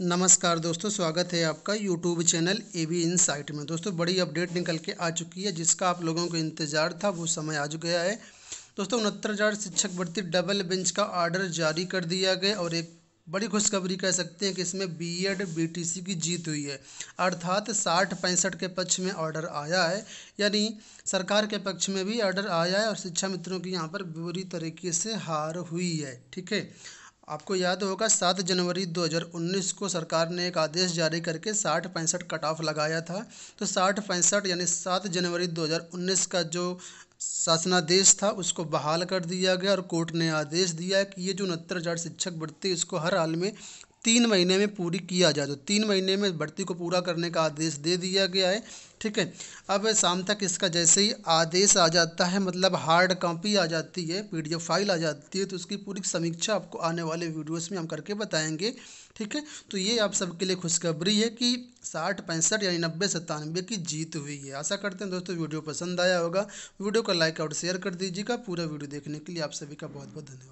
नमस्कार दोस्तों स्वागत है आपका YouTube channel A B site में दोस्तों बड़ी अपडेट निकल के आ चुकी है जिसका आप लोगों को इंतज़ार था वो समय आ चुका है दोस्तों उनहत्तर हज़ार शिक्षक भर्ती डबल बेंच का आर्डर जारी कर दिया गया और एक बड़ी खुशखबरी कह सकते हैं कि इसमें बीएड बीटीसी e की जीत हुई है अर्थात साठ पैंसठ के पक्ष में ऑर्डर आया है यानी सरकार के पक्ष में भी ऑर्डर आया है और शिक्षा मित्रों की यहाँ पर बुरी तरीके से हार हुई है ठीक है आपको याद होगा सात जनवरी 2019 को सरकार ने एक आदेश जारी करके साठ पैंसठ कट ऑफ लगाया था तो साठ पैंसठ यानी सात जनवरी 2019 का जो शासनादेश था उसको बहाल कर दिया गया और कोर्ट ने आदेश दिया कि ये जो उनहत्तर हज़ार शिक्षक भर्ती इसको हर हाल में तीन महीने में पूरी किया जाए तो तीन महीने में भर्ती को पूरा करने का आदेश दे दिया गया है ठीक है अब शाम तक इसका जैसे ही आदेश आ जाता है मतलब हार्ड कॉपी आ जाती है पीडीएफ फाइल आ जाती है तो उसकी पूरी समीक्षा आपको आने वाले वीडियोस में हम करके बताएंगे ठीक है तो ये आप सबके लिए खुशखबरी है कि साठ पैंसठ यानी नब्बे सत्तानबे की जीत हुई है आशा करते हैं दोस्तों वीडियो पसंद आया होगा वीडियो को लाइक और शेयर कर दीजिएगा पूरा वीडियो देखने के लिए आप सभी का बहुत बहुत धन्यवाद